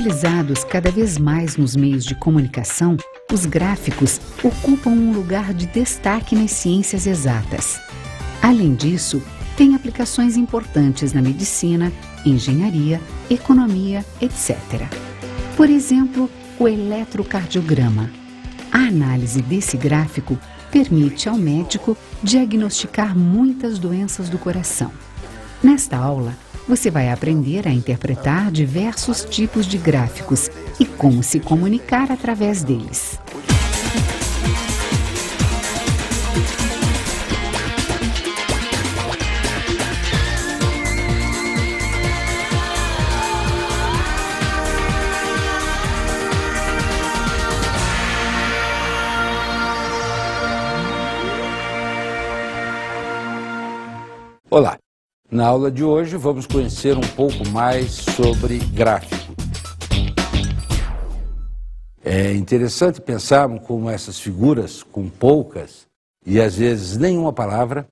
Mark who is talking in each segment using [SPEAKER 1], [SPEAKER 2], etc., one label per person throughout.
[SPEAKER 1] Utilizados cada vez mais nos meios de comunicação, os gráficos ocupam um lugar de destaque nas ciências exatas. Além disso, tem aplicações importantes na medicina, engenharia, economia, etc. Por exemplo, o eletrocardiograma. A análise desse gráfico permite ao médico diagnosticar muitas doenças do coração. Nesta aula, você vai aprender a interpretar diversos tipos de gráficos e como se comunicar através deles.
[SPEAKER 2] Olá, na aula de hoje, vamos conhecer um pouco mais sobre gráfico. É interessante pensarmos como essas figuras, com poucas e às vezes nenhuma palavra,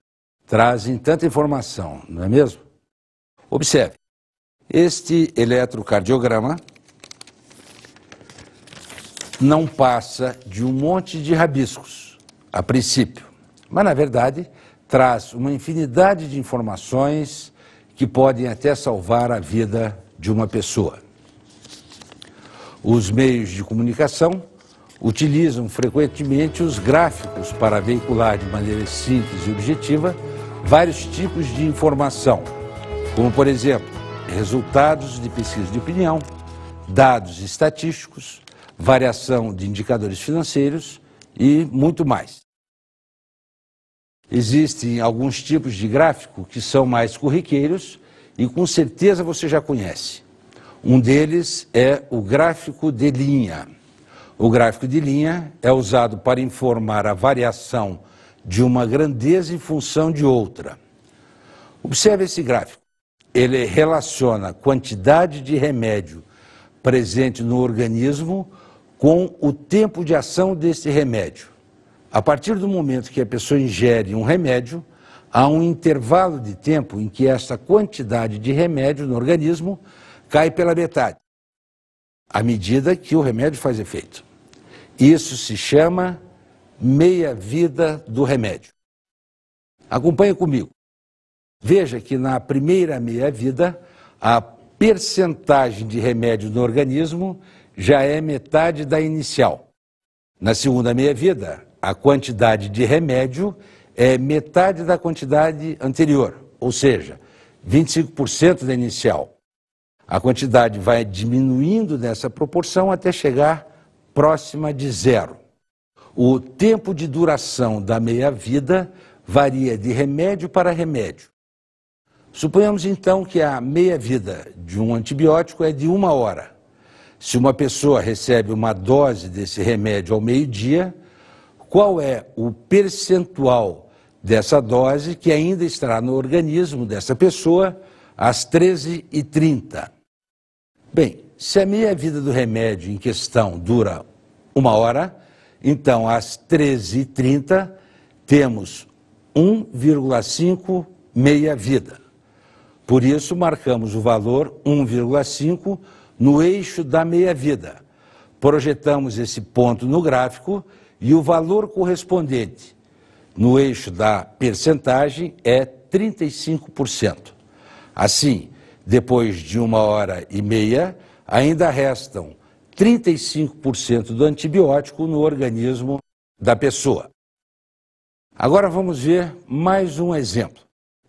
[SPEAKER 2] trazem tanta informação, não é mesmo? Observe, este eletrocardiograma não passa de um monte de rabiscos, a princípio, mas na verdade traz uma infinidade de informações que podem até salvar a vida de uma pessoa. Os meios de comunicação utilizam frequentemente os gráficos para veicular de maneira simples e objetiva vários tipos de informação, como, por exemplo, resultados de pesquisa de opinião, dados estatísticos, variação de indicadores financeiros e muito mais. Existem alguns tipos de gráfico que são mais corriqueiros e com certeza você já conhece. Um deles é o gráfico de linha. O gráfico de linha é usado para informar a variação de uma grandeza em função de outra. Observe esse gráfico. Ele relaciona a quantidade de remédio presente no organismo com o tempo de ação desse remédio. A partir do momento que a pessoa ingere um remédio, há um intervalo de tempo em que essa quantidade de remédio no organismo cai pela metade, à medida que o remédio faz efeito. Isso se chama meia-vida do remédio. Acompanhe comigo. Veja que na primeira meia-vida, a percentagem de remédio no organismo já é metade da inicial. Na segunda meia-vida, a quantidade de remédio é metade da quantidade anterior, ou seja, 25% da inicial. A quantidade vai diminuindo nessa proporção até chegar próxima de zero. O tempo de duração da meia-vida varia de remédio para remédio. Suponhamos então que a meia-vida de um antibiótico é de uma hora. Se uma pessoa recebe uma dose desse remédio ao meio-dia, qual é o percentual dessa dose que ainda estará no organismo dessa pessoa às 13h30. Bem, se a meia-vida do remédio em questão dura uma hora, então às 13h30 temos 1,5 meia-vida. Por isso, marcamos o valor 1,5 no eixo da meia-vida. Projetamos esse ponto no gráfico e o valor correspondente no eixo da percentagem é 35%. Assim, depois de uma hora e meia, ainda restam 35% do antibiótico no organismo da pessoa. Agora vamos ver mais um exemplo.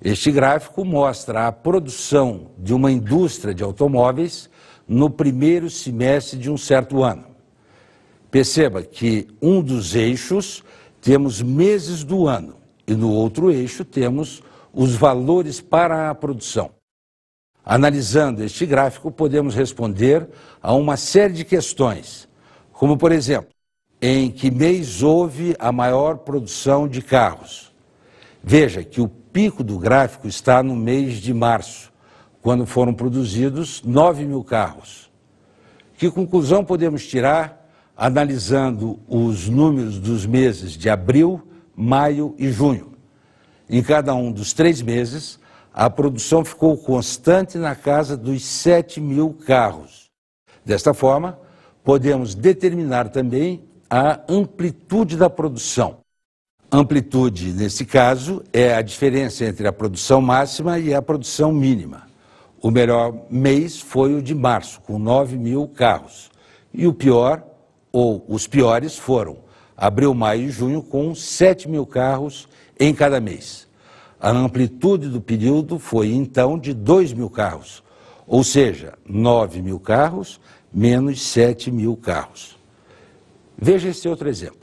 [SPEAKER 2] Este gráfico mostra a produção de uma indústria de automóveis no primeiro semestre de um certo ano. Perceba que um dos eixos temos meses do ano e no outro eixo temos os valores para a produção. Analisando este gráfico, podemos responder a uma série de questões, como por exemplo, em que mês houve a maior produção de carros? Veja que o pico do gráfico está no mês de março, quando foram produzidos 9 mil carros. Que conclusão podemos tirar analisando os números dos meses de abril, maio e junho. Em cada um dos três meses, a produção ficou constante na casa dos 7 mil carros. Desta forma, podemos determinar também a amplitude da produção. Amplitude, nesse caso, é a diferença entre a produção máxima e a produção mínima. O melhor mês foi o de março, com 9 mil carros. E o pior ou os piores foram abril, maio e junho, com 7 mil carros em cada mês. A amplitude do período foi então de 2 mil carros, ou seja, 9 mil carros menos 7 mil carros. Veja esse outro exemplo.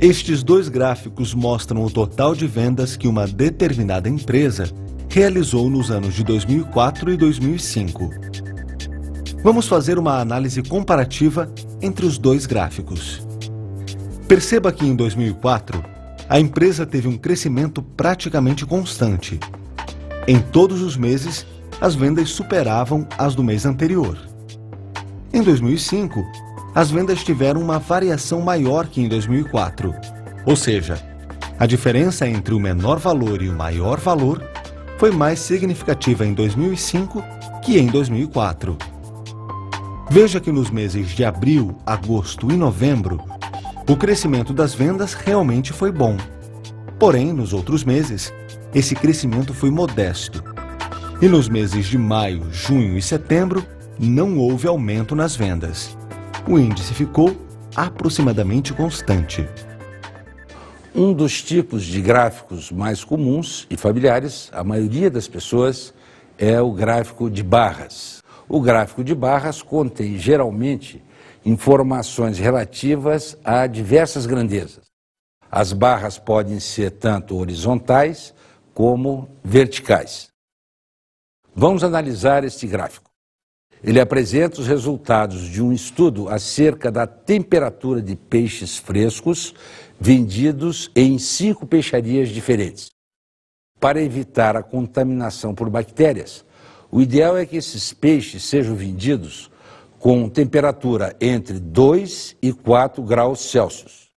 [SPEAKER 2] Estes dois gráficos mostram o
[SPEAKER 3] total de vendas que uma determinada empresa realizou nos anos de 2004 e 2005. Vamos fazer uma análise comparativa entre os dois gráficos. Perceba que em 2004, a empresa teve um crescimento praticamente constante. Em todos os meses, as vendas superavam as do mês anterior. Em 2005, as vendas tiveram uma variação maior que em 2004, ou seja, a diferença entre o menor valor e o maior valor foi mais significativa em 2005 que em 2004. Veja que nos meses de abril, agosto e novembro, o crescimento das vendas realmente foi bom. Porém, nos outros meses, esse crescimento foi modesto. E nos meses de maio, junho e setembro, não houve aumento nas vendas. O índice
[SPEAKER 2] ficou aproximadamente constante. Um dos tipos de gráficos mais comuns e familiares, a maioria das pessoas, é o gráfico de barras. O gráfico de barras contém geralmente informações relativas a diversas grandezas. As barras podem ser tanto horizontais como verticais. Vamos analisar este gráfico. Ele apresenta os resultados de um estudo acerca da temperatura de peixes frescos vendidos em cinco peixarias diferentes. Para evitar a contaminação por bactérias, o ideal é que esses peixes sejam vendidos com temperatura entre 2 e 4 graus Celsius.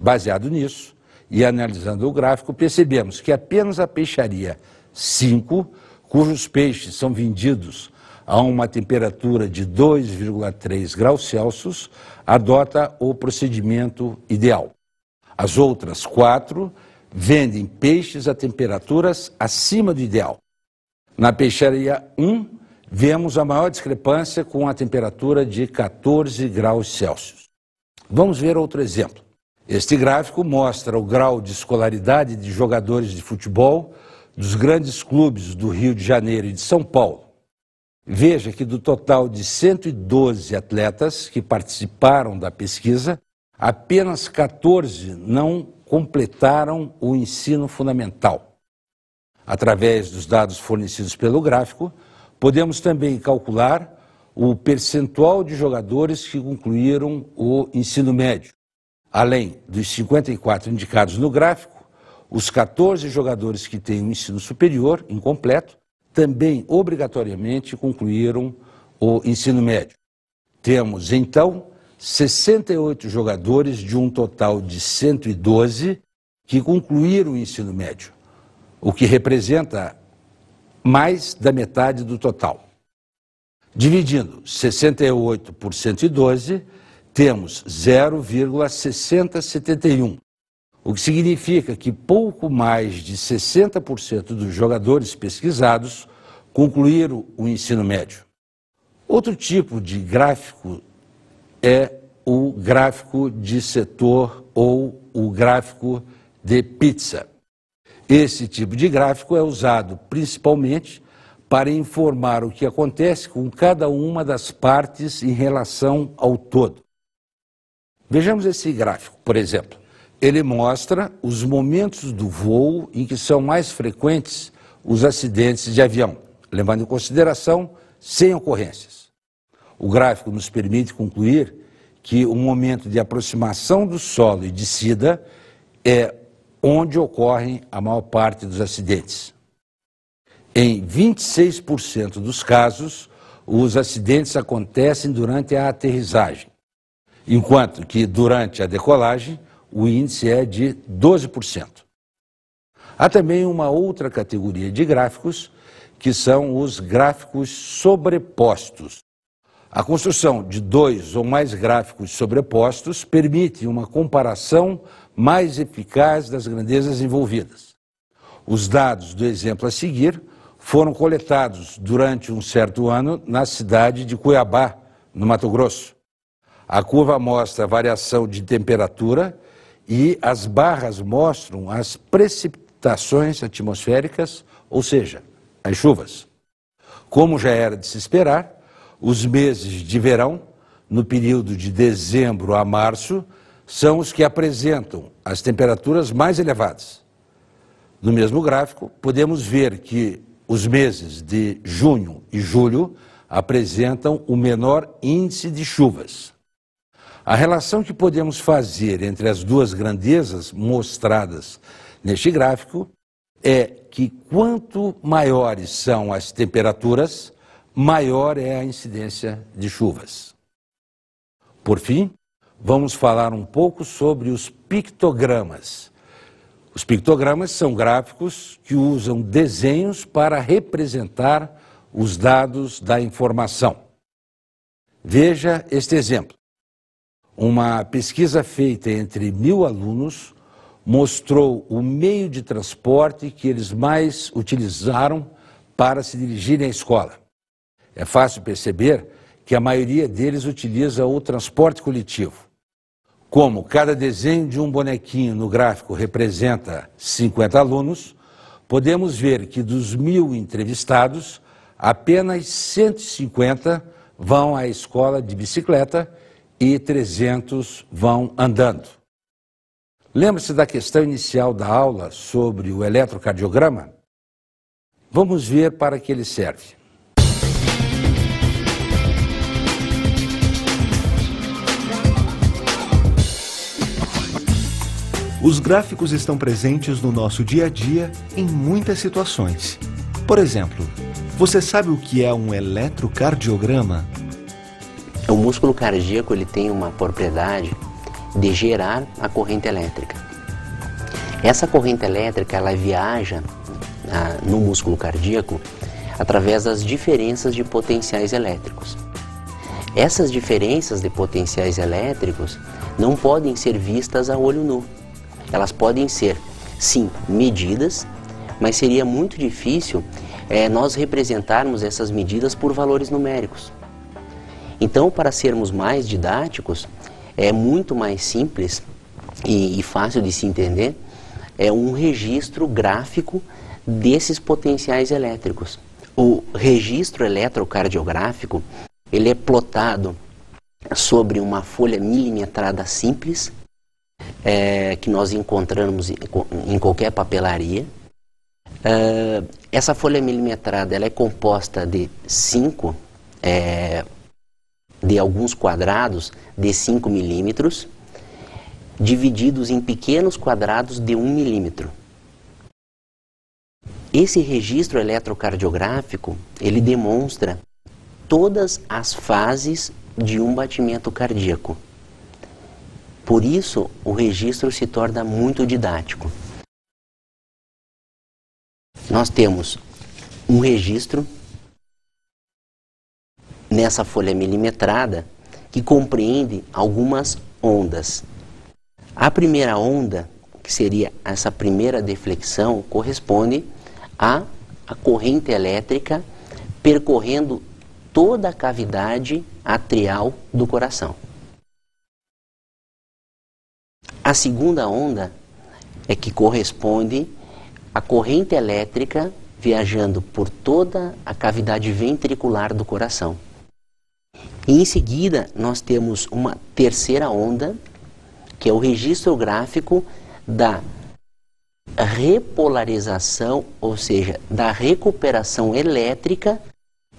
[SPEAKER 2] Baseado nisso, e analisando o gráfico, percebemos que apenas a peixaria 5, cujos peixes são vendidos a uma temperatura de 2,3 graus Celsius, adota o procedimento ideal. As outras quatro vendem peixes a temperaturas acima do ideal. Na peixaria 1, vemos a maior discrepância com a temperatura de 14 graus Celsius. Vamos ver outro exemplo. Este gráfico mostra o grau de escolaridade de jogadores de futebol dos grandes clubes do Rio de Janeiro e de São Paulo. Veja que do total de 112 atletas que participaram da pesquisa, apenas 14 não completaram o ensino fundamental através dos dados fornecidos pelo gráfico, podemos também calcular o percentual de jogadores que concluíram o ensino médio. Além dos 54 indicados no gráfico, os 14 jogadores que têm o ensino superior incompleto também obrigatoriamente concluíram o ensino médio. Temos, então, 68 jogadores de um total de 112 que concluíram o ensino médio o que representa mais da metade do total. Dividindo 68 por 112, temos 0,6071, o que significa que pouco mais de 60% dos jogadores pesquisados concluíram o ensino médio. Outro tipo de gráfico é o gráfico de setor ou o gráfico de pizza. Esse tipo de gráfico é usado principalmente para informar o que acontece com cada uma das partes em relação ao todo. Vejamos esse gráfico, por exemplo. Ele mostra os momentos do voo em que são mais frequentes os acidentes de avião, levando em consideração sem ocorrências. O gráfico nos permite concluir que o momento de aproximação do solo e de descida é onde ocorrem a maior parte dos acidentes. Em 26% dos casos, os acidentes acontecem durante a aterrissagem, enquanto que durante a decolagem o índice é de 12%. Há também uma outra categoria de gráficos, que são os gráficos sobrepostos. A construção de dois ou mais gráficos sobrepostos permite uma comparação mais eficaz das grandezas envolvidas. Os dados do exemplo a seguir foram coletados durante um certo ano na cidade de Cuiabá, no Mato Grosso. A curva mostra a variação de temperatura e as barras mostram as precipitações atmosféricas, ou seja, as chuvas. Como já era de se esperar, os meses de verão, no período de dezembro a março, são os que apresentam as temperaturas mais elevadas. No mesmo gráfico, podemos ver que os meses de junho e julho apresentam o menor índice de chuvas. A relação que podemos fazer entre as duas grandezas mostradas neste gráfico é que quanto maiores são as temperaturas, maior é a incidência de chuvas. Por fim, vamos falar um pouco sobre os pictogramas. Os pictogramas são gráficos que usam desenhos para representar os dados da informação. Veja este exemplo. Uma pesquisa feita entre mil alunos mostrou o meio de transporte que eles mais utilizaram para se dirigirem à escola. É fácil perceber que a maioria deles utiliza o transporte coletivo. Como cada desenho de um bonequinho no gráfico representa 50 alunos, podemos ver que dos mil entrevistados, apenas 150 vão à escola de bicicleta e 300 vão andando. Lembra-se da questão inicial da aula sobre o eletrocardiograma? Vamos ver para que ele serve.
[SPEAKER 3] Os gráficos estão presentes no nosso dia a dia em muitas situações. Por exemplo, você sabe o que é um eletrocardiograma? O músculo cardíaco ele tem uma
[SPEAKER 4] propriedade de gerar a corrente elétrica. Essa corrente elétrica ela viaja ah, no músculo cardíaco através das diferenças de potenciais elétricos. Essas diferenças de potenciais elétricos não podem ser vistas a olho nu elas podem ser, sim, medidas, mas seria muito difícil é, nós representarmos essas medidas por valores numéricos. Então, para sermos mais didáticos, é muito mais simples e, e fácil de se entender é um registro gráfico desses potenciais elétricos. O registro eletrocardiográfico ele é plotado sobre uma folha milimetrada simples é, que nós encontramos em qualquer papelaria. É, essa folha milimetrada ela é composta de 5, é, de alguns quadrados de 5 milímetros, divididos em pequenos quadrados de 1 um milímetro. Esse registro eletrocardiográfico, ele demonstra todas as fases de um batimento cardíaco. Por isso, o registro se torna muito didático. Nós temos um registro nessa folha milimetrada que compreende algumas ondas. A primeira onda, que seria essa primeira deflexão, corresponde à a corrente elétrica percorrendo toda a cavidade atrial do coração. A segunda onda é que corresponde à corrente elétrica viajando por toda a cavidade ventricular do coração. E em seguida, nós temos uma terceira onda, que é o registro gráfico da repolarização, ou seja, da recuperação elétrica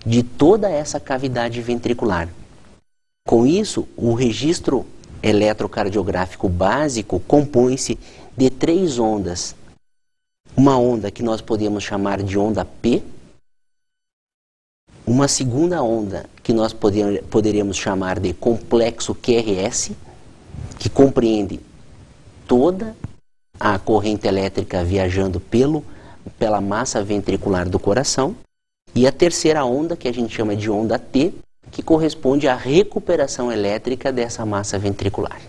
[SPEAKER 4] de toda essa cavidade ventricular. Com isso, o registro eletrocardiográfico básico compõe-se de três ondas. Uma onda que nós podemos chamar de onda P, uma segunda onda que nós poderíamos chamar de complexo QRS, que compreende toda a corrente elétrica viajando pelo, pela massa ventricular do coração, e a terceira onda, que a gente chama de onda T, que corresponde à recuperação elétrica dessa massa ventricular.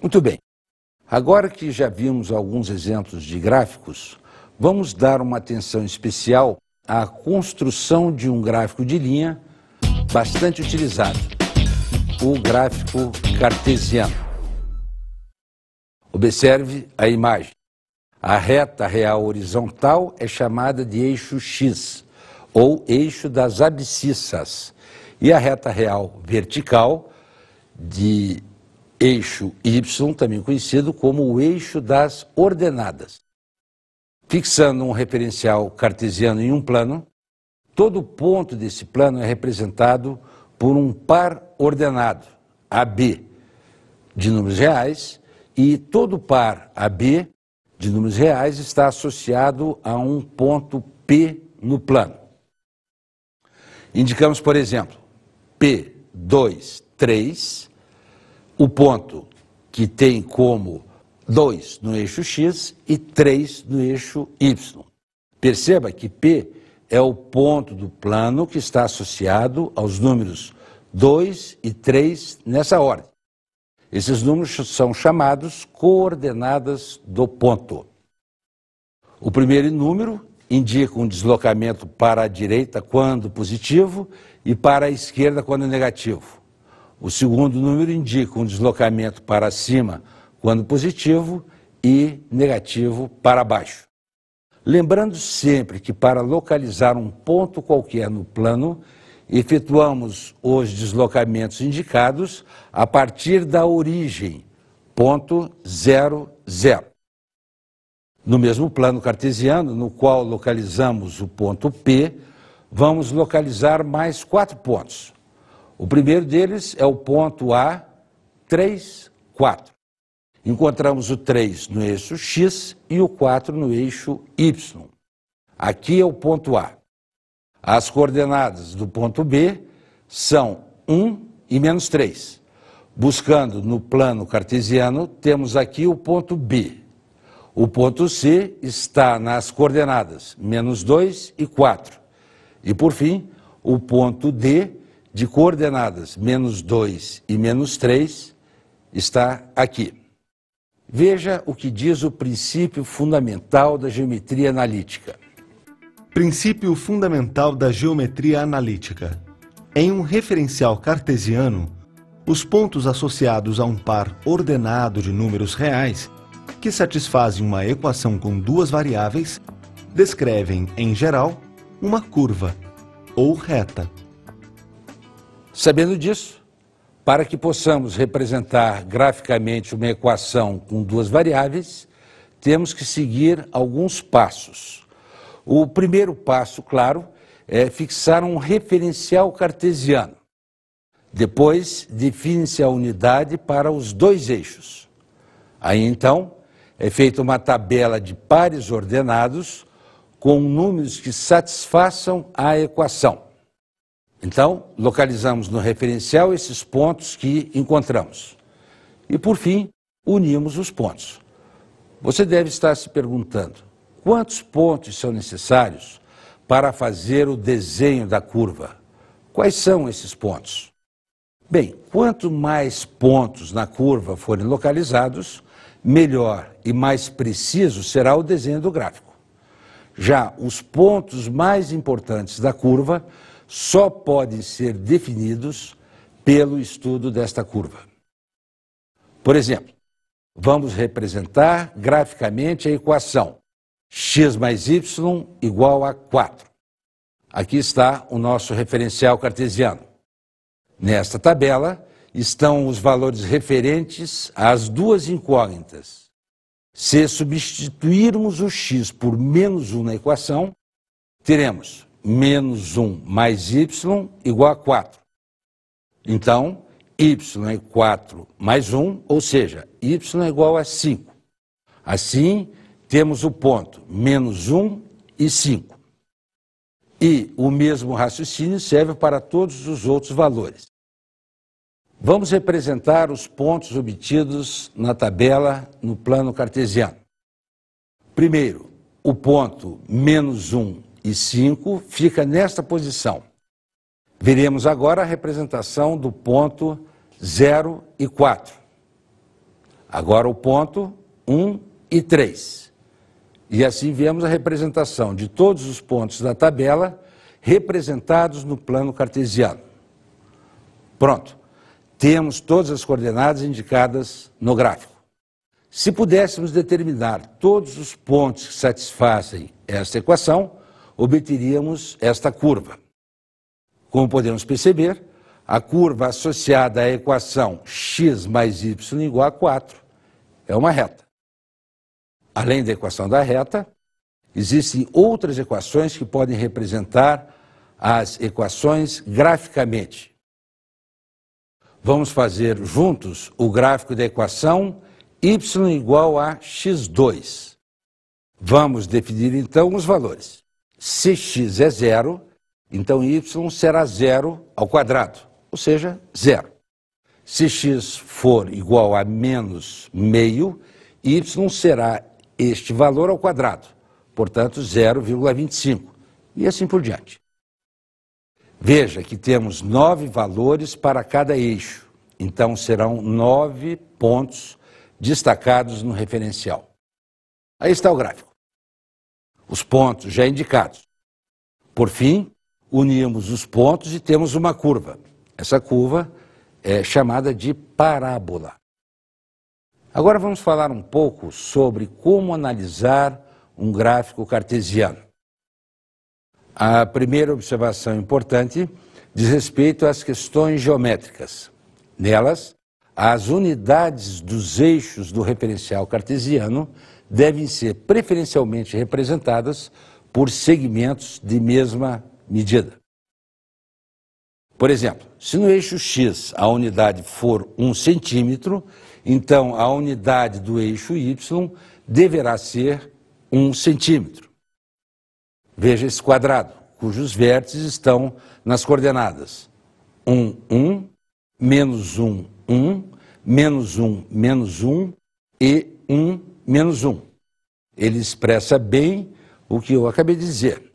[SPEAKER 2] Muito bem. Agora que já vimos alguns exemplos de gráficos, vamos dar uma atenção especial à construção de um gráfico de linha bastante utilizado, o gráfico cartesiano. Observe a imagem. A reta real horizontal é chamada de eixo X, ou eixo das abscissas, e a reta real vertical de eixo Y, também conhecido como o eixo das ordenadas. Fixando um referencial cartesiano em um plano, todo ponto desse plano é representado por um par ordenado, AB, de números reais, e todo par AB de números reais está associado a um ponto P no plano. Indicamos, por exemplo, P23, o ponto que tem como 2 no eixo X e 3 no eixo Y. Perceba que P é o ponto do plano que está associado aos números 2 e 3 nessa ordem. Esses números são chamados coordenadas do ponto. O primeiro número indica um deslocamento para a direita quando positivo e para a esquerda quando negativo. O segundo número indica um deslocamento para cima quando positivo e negativo para baixo. Lembrando sempre que para localizar um ponto qualquer no plano, efetuamos os deslocamentos indicados a partir da origem, ponto zero, zero. No mesmo plano cartesiano, no qual localizamos o ponto P, vamos localizar mais quatro pontos. O primeiro deles é o ponto A, 3, 4. Encontramos o 3 no eixo X e o 4 no eixo Y. Aqui é o ponto A. As coordenadas do ponto B são 1 e menos 3. Buscando no plano cartesiano, temos aqui o ponto B, o ponto C está nas coordenadas menos 2 e 4. E, por fim, o ponto D, de coordenadas menos 2 e menos 3, está aqui. Veja o que diz o princípio fundamental da geometria analítica. Princípio fundamental da geometria
[SPEAKER 3] analítica. Em um referencial cartesiano, os pontos associados a um par ordenado de números reais que satisfazem uma equação com duas
[SPEAKER 2] variáveis descrevem, em geral, uma curva ou reta. Sabendo disso, para que possamos representar graficamente uma equação com duas variáveis, temos que seguir alguns passos. O primeiro passo, claro, é fixar um referencial cartesiano. Depois, define-se a unidade para os dois eixos. Aí então, é feita uma tabela de pares ordenados com números que satisfaçam a equação. Então, localizamos no referencial esses pontos que encontramos. E, por fim, unimos os pontos. Você deve estar se perguntando: quantos pontos são necessários para fazer o desenho da curva? Quais são esses pontos? Bem, quanto mais pontos na curva forem localizados, melhor e mais preciso será o desenho do gráfico. Já os pontos mais importantes da curva só podem ser definidos pelo estudo desta curva. Por exemplo, vamos representar graficamente a equação x mais y igual a 4. Aqui está o nosso referencial cartesiano. Nesta tabela, estão os valores referentes às duas incógnitas. Se substituirmos o x por menos 1 na equação, teremos menos 1 mais y igual a 4. Então, y é 4 mais 1, ou seja, y é igual a 5. Assim, temos o ponto menos 1 e 5. E o mesmo raciocínio serve para todos os outros valores. Vamos representar os pontos obtidos na tabela no plano cartesiano. Primeiro, o ponto menos 1 e 5 fica nesta posição. Veremos agora a representação do ponto 0 e 4. Agora o ponto 1 e 3. E assim vemos a representação de todos os pontos da tabela representados no plano cartesiano. Pronto temos todas as coordenadas indicadas no gráfico. Se pudéssemos determinar todos os pontos que satisfazem esta equação, obteríamos esta curva. Como podemos perceber, a curva associada à equação x mais y igual a 4 é uma reta. Além da equação da reta, existem outras equações que podem representar as equações graficamente vamos fazer juntos o gráfico da equação y igual a x2. Vamos definir então os valores. Se x é zero, então y será zero ao quadrado, ou seja, zero. Se x for igual a menos meio, y será este valor ao quadrado, portanto 0,25, e assim por diante. Veja que temos nove valores para cada eixo, então serão nove pontos destacados no referencial. Aí está o gráfico. Os pontos já indicados. Por fim, unimos os pontos e temos uma curva. Essa curva é chamada de parábola. Agora vamos falar um pouco sobre como analisar um gráfico cartesiano. A primeira observação importante diz respeito às questões geométricas. Nelas, as unidades dos eixos do referencial cartesiano devem ser preferencialmente representadas por segmentos de mesma medida. Por exemplo, se no eixo x a unidade for 1 centímetro, então a unidade do eixo y deverá ser 1 centímetro. Veja esse quadrado, cujos vértices estão nas coordenadas 1, 1, menos 1, 1, menos 1, menos 1 e 1, menos 1. Ele expressa bem o que eu acabei de dizer.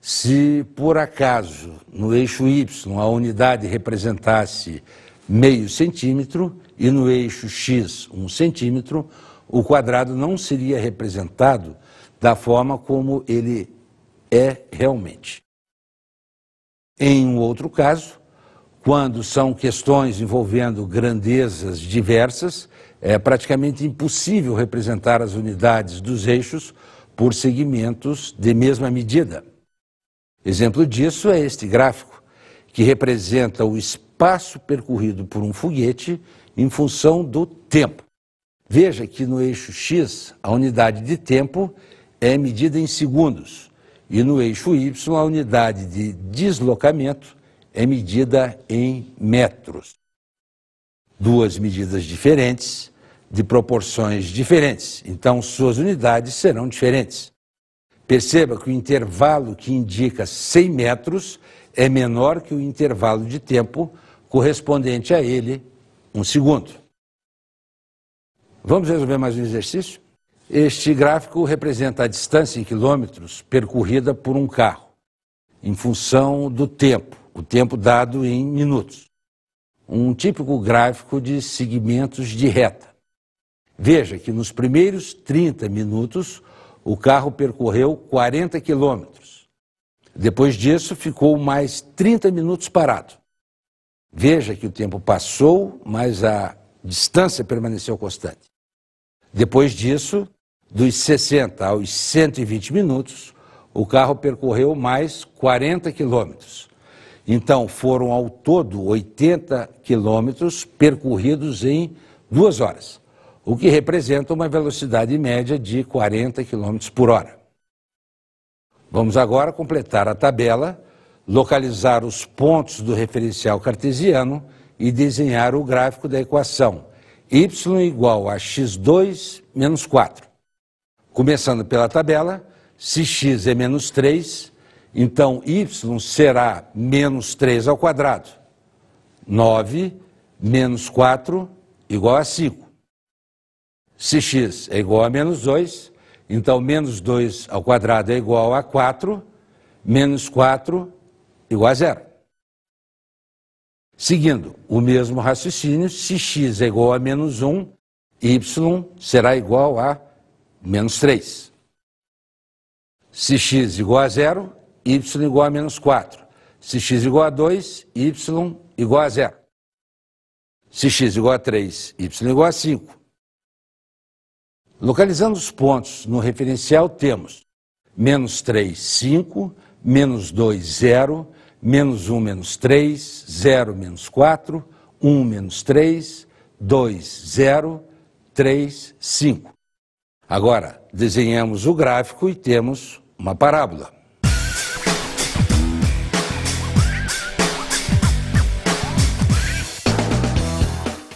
[SPEAKER 2] Se por acaso no eixo y a unidade representasse meio centímetro e no eixo x um centímetro, o quadrado não seria representado da forma como ele é realmente. Em um outro caso, quando são questões envolvendo grandezas diversas, é praticamente impossível representar as unidades dos eixos por segmentos de mesma medida. Exemplo disso é este gráfico, que representa o espaço percorrido por um foguete em função do tempo. Veja que no eixo X, a unidade de tempo é medida em segundos e no eixo Y, a unidade de deslocamento é medida em metros. Duas medidas diferentes, de proporções diferentes, então suas unidades serão diferentes. Perceba que o intervalo que indica 100 metros é menor que o intervalo de tempo correspondente a ele, um segundo. Vamos resolver mais um exercício? Este gráfico representa a distância em quilômetros percorrida por um carro, em função do tempo, o tempo dado em minutos. Um típico gráfico de segmentos de reta. Veja que nos primeiros 30 minutos o carro percorreu 40 quilômetros. Depois disso, ficou mais 30 minutos parado. Veja que o tempo passou, mas a distância permaneceu constante. Depois disso, dos 60 aos 120 minutos, o carro percorreu mais 40 quilômetros. Então, foram ao todo 80 quilômetros percorridos em duas horas, o que representa uma velocidade média de 40 quilômetros por hora. Vamos agora completar a tabela, localizar os pontos do referencial cartesiano e desenhar o gráfico da equação y igual a x2 menos 4. Começando pela tabela, se x é menos 3, então y será menos 3 ao quadrado. 9 menos 4 igual a 5. Se x é igual a menos 2, então menos 2 ao quadrado é igual a 4, menos 4 igual a zero. Seguindo o mesmo raciocínio, se x é igual a menos 1, y será igual a menos 3. Se x igual a 0, y igual a menos 4. Se x igual a 2, y igual a 0. Se x igual a 3, y igual a 5. Localizando os pontos no referencial, temos menos 3, 5, menos 2, 0, menos 1, menos 3, 0, menos 4, 1, menos 3, 2, 0, 3, 5. Agora, desenhamos o gráfico e temos uma parábola.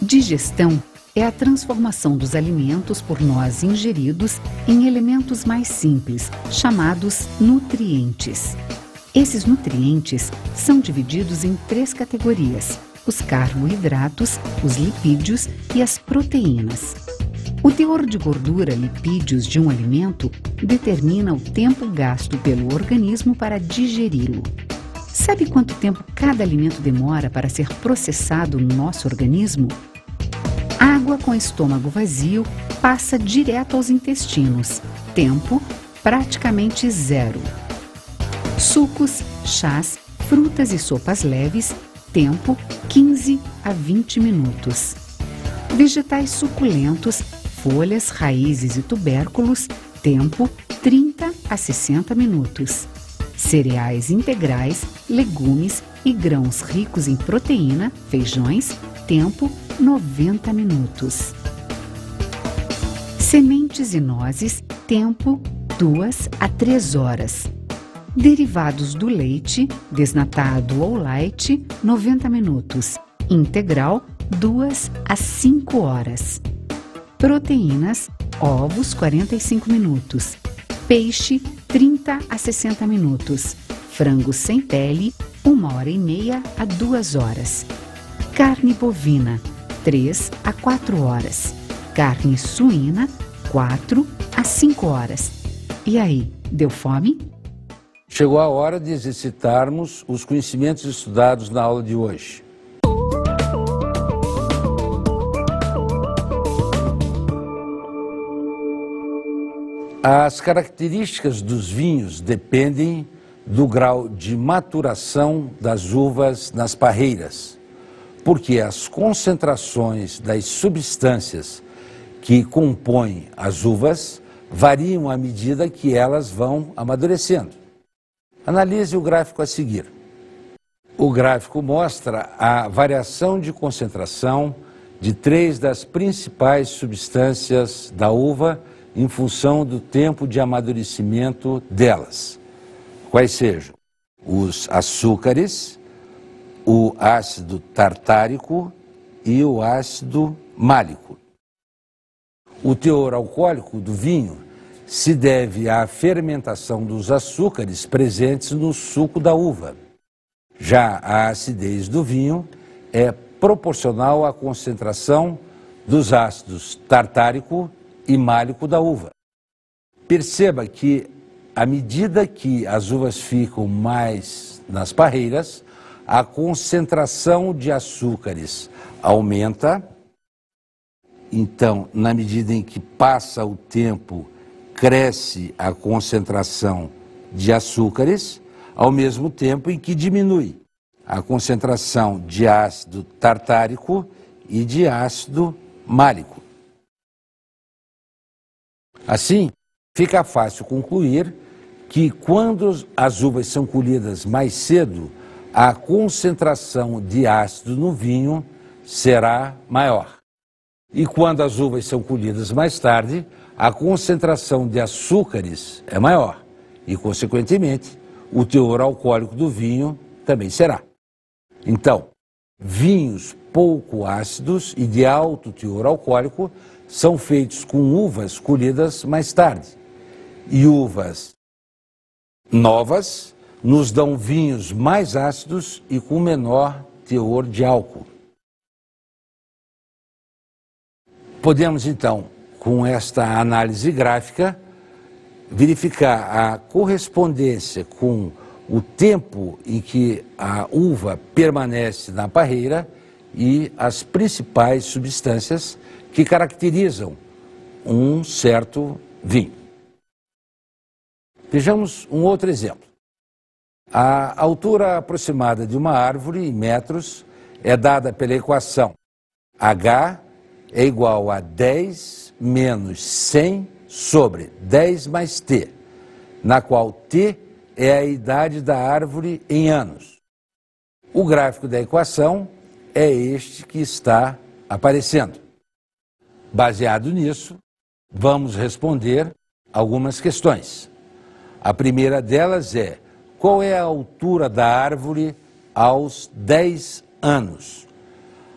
[SPEAKER 1] Digestão é a transformação dos alimentos por nós ingeridos em elementos mais simples, chamados nutrientes. Esses nutrientes são divididos em três categorias: os carboidratos, os lipídios e as proteínas. O teor de gordura, lipídios de um alimento determina o tempo gasto pelo organismo para digeri-lo. Sabe quanto tempo cada alimento demora para ser processado no nosso organismo? Água com estômago vazio passa direto aos intestinos. Tempo praticamente zero. Sucos, chás, frutas e sopas leves, tempo 15 a 20 minutos. Vegetais suculentos folhas, raízes e tubérculos, tempo 30 a 60 minutos. Cereais integrais, legumes e grãos ricos em proteína, feijões, tempo 90 minutos. Sementes e nozes, tempo 2 a 3 horas. Derivados do leite, desnatado ou light, 90 minutos. Integral, 2 a 5 horas. Proteínas, ovos 45 minutos, peixe 30 a 60 minutos, frango sem pele 1 hora e meia a 2 horas, carne bovina 3 a 4 horas, carne suína 4 a 5 horas. E aí, deu fome?
[SPEAKER 2] Chegou a hora de exercitarmos os conhecimentos estudados na aula de hoje. As características dos vinhos dependem do grau de maturação das uvas nas parreiras, porque as concentrações das substâncias que compõem as uvas variam à medida que elas vão amadurecendo. Analise o gráfico a seguir. O gráfico mostra a variação de concentração de três das principais substâncias da uva em função do tempo de amadurecimento delas, quais sejam os açúcares, o ácido tartárico e o ácido málico. O teor alcoólico do vinho se deve à fermentação dos açúcares presentes no suco da uva. Já a acidez do vinho é proporcional à concentração dos ácidos tartárico e málico da uva. Perceba que à medida que as uvas ficam mais nas parreiras, a concentração de açúcares aumenta. Então, na medida em que passa o tempo, cresce a concentração de açúcares, ao mesmo tempo em que diminui a concentração de ácido tartárico e de ácido málico. Assim, fica fácil concluir que quando as uvas são colhidas mais cedo, a concentração de ácido no vinho será maior. E quando as uvas são colhidas mais tarde, a concentração de açúcares é maior e, consequentemente, o teor alcoólico do vinho também será. Então, vinhos pouco ácidos e de alto teor alcoólico são feitos com uvas colhidas mais tarde. E uvas novas nos dão vinhos mais ácidos e com menor teor de álcool. Podemos então, com esta análise gráfica, verificar a correspondência com o tempo em que a uva permanece na parreira e as principais substâncias que caracterizam um certo vinho. Vejamos um outro exemplo. A altura aproximada de uma árvore em metros é dada pela equação H é igual a 10 menos 100 sobre 10 mais T, na qual T é a idade da árvore em anos. O gráfico da equação é este que está aparecendo. Baseado nisso, vamos responder algumas questões. A primeira delas é: qual é a altura da árvore aos 10 anos?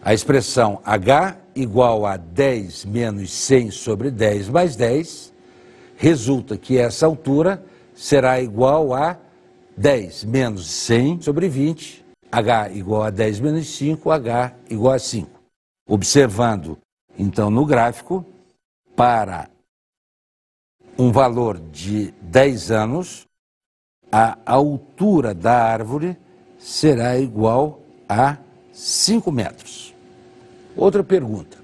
[SPEAKER 2] A expressão H igual a 10 menos 100 sobre 10 mais 10 resulta que essa altura será igual a 10 menos 100 sobre 20, H igual a 10 menos 5, H igual a 5. Observando então, no gráfico, para um valor de 10 anos, a altura da árvore será igual a 5 metros. Outra pergunta: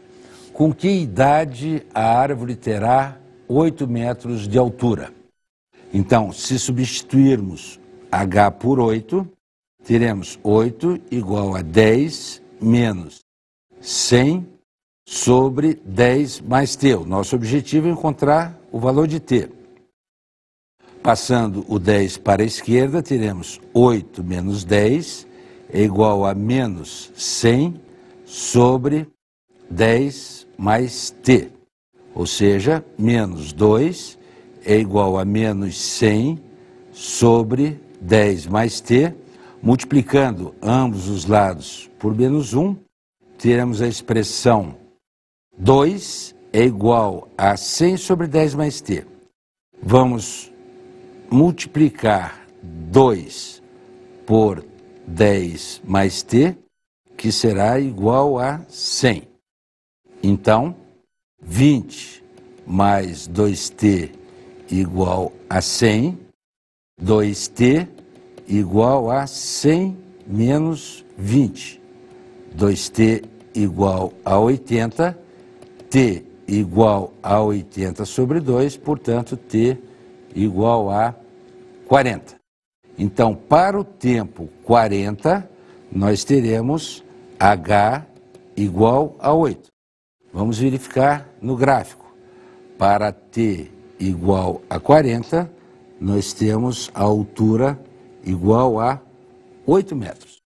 [SPEAKER 2] com que idade a árvore terá 8 metros de altura? Então, se substituirmos h por 8, teremos 8 igual a 10 menos 100 sobre 10 mais T. O nosso objetivo é encontrar o valor de T. Passando o 10 para a esquerda, teremos 8 menos 10 é igual a menos 100 sobre 10 mais T. Ou seja, menos 2 é igual a menos 100 sobre 10 mais T. Multiplicando ambos os lados por menos 1, teremos a expressão 2 é igual a 100 sobre 10 mais t. Vamos multiplicar 2 por 10 mais t, que será igual a 100. Então, 20 mais 2t igual a 100, 2t igual a 100 menos 20, 2t igual a 80, T igual a 80 sobre 2, portanto, T igual a 40. Então, para o tempo 40, nós teremos H igual a 8. Vamos verificar no gráfico. Para T igual a 40, nós temos a altura igual a 8 metros.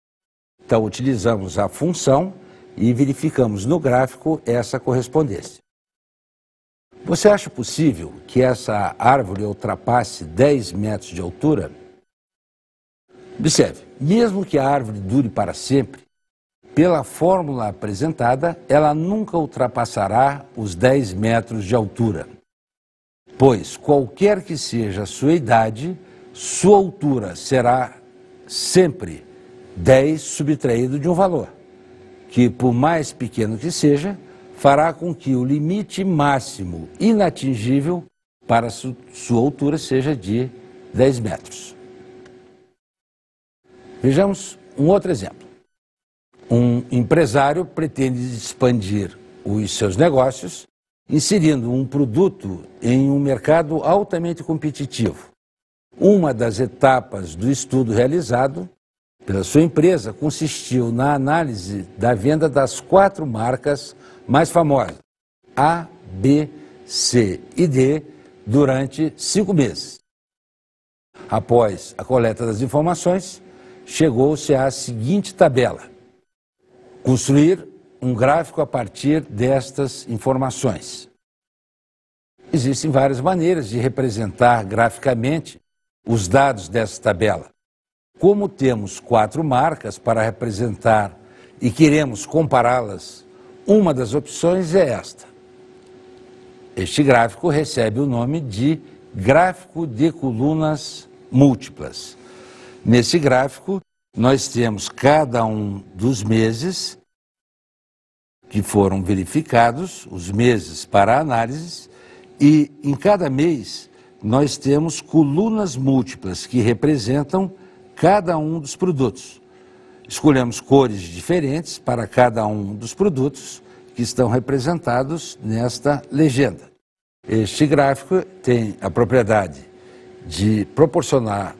[SPEAKER 2] Então, utilizamos a função e verificamos no gráfico essa correspondência. Você acha possível que essa árvore ultrapasse 10 metros de altura? Observe, mesmo que a árvore dure para sempre, pela fórmula apresentada, ela nunca ultrapassará os 10 metros de altura. Pois, qualquer que seja a sua idade, sua altura será sempre 10 subtraído de um valor que, por mais pequeno que seja, fará com que o limite máximo inatingível para su sua altura seja de 10 metros. Vejamos um outro exemplo. Um empresário pretende expandir os seus negócios inserindo um produto em um mercado altamente competitivo. Uma das etapas do estudo realizado pela sua empresa consistiu na análise da venda das quatro marcas mais famosas, A, B, C e D, durante cinco meses. Após a coleta das informações, chegou-se à seguinte tabela: construir um gráfico a partir destas informações. Existem várias maneiras de representar graficamente os dados dessa tabela. Como temos quatro marcas para representar e queremos compará-las, uma das opções é esta. Este gráfico recebe o nome de gráfico de colunas múltiplas. Nesse gráfico, nós temos cada um dos meses que foram verificados, os meses para análise, e em cada mês nós temos colunas múltiplas que representam cada um dos produtos. Escolhemos cores diferentes para cada um dos produtos que estão representados nesta legenda. Este gráfico tem a propriedade de proporcionar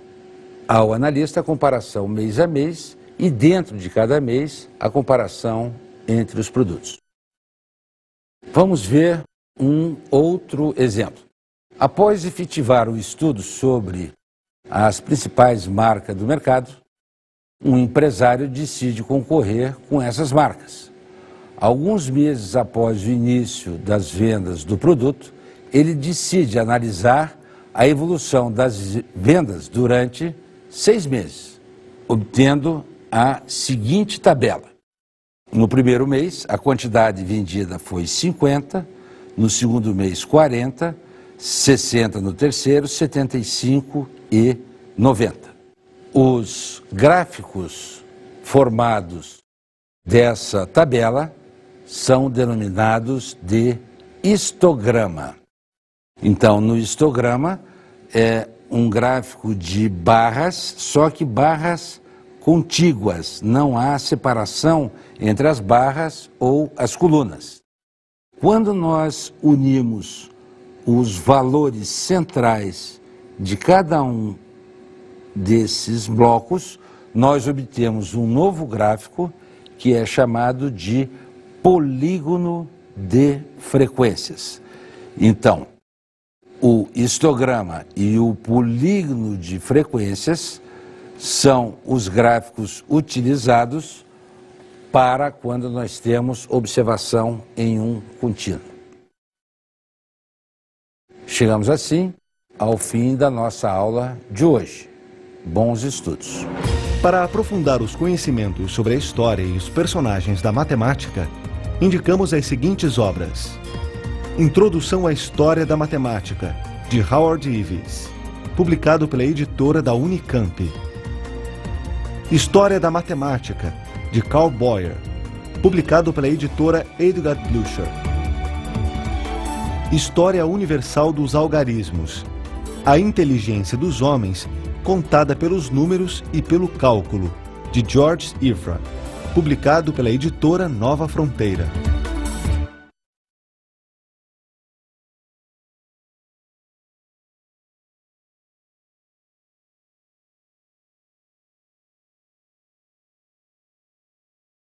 [SPEAKER 2] ao analista a comparação mês a mês e, dentro de cada mês, a comparação entre os produtos. Vamos ver um outro exemplo. Após efetivar o um estudo sobre as principais marcas do mercado, um empresário decide concorrer com essas marcas. Alguns meses após o início das vendas do produto, ele decide analisar a evolução das vendas durante seis meses, obtendo a seguinte tabela. No primeiro mês, a quantidade vendida foi 50, no segundo mês, 40, 60 no terceiro, 75 e 90. Os gráficos formados dessa tabela são denominados de histograma. Então, no histograma é um gráfico de barras, só que barras contíguas, não há separação entre as barras ou as colunas. Quando nós unimos os valores centrais de cada um desses blocos, nós obtemos um novo gráfico que é chamado de polígono de frequências. Então, o histograma e o polígono de frequências são os gráficos utilizados para quando nós temos observação em um contínuo. Chegamos assim ao fim da nossa aula de hoje. Bons estudos! Para aprofundar os conhecimentos sobre
[SPEAKER 3] a história e os personagens da matemática, indicamos as seguintes obras: Introdução à História da Matemática, de Howard Ives, publicado pela editora da Unicamp. História da Matemática, de Karl Boyer, publicado pela editora Edgar Blücher; História Universal dos Algarismos, a Inteligência dos Homens, contada pelos números e pelo cálculo, de George Ifra, publicado pela editora Nova Fronteira.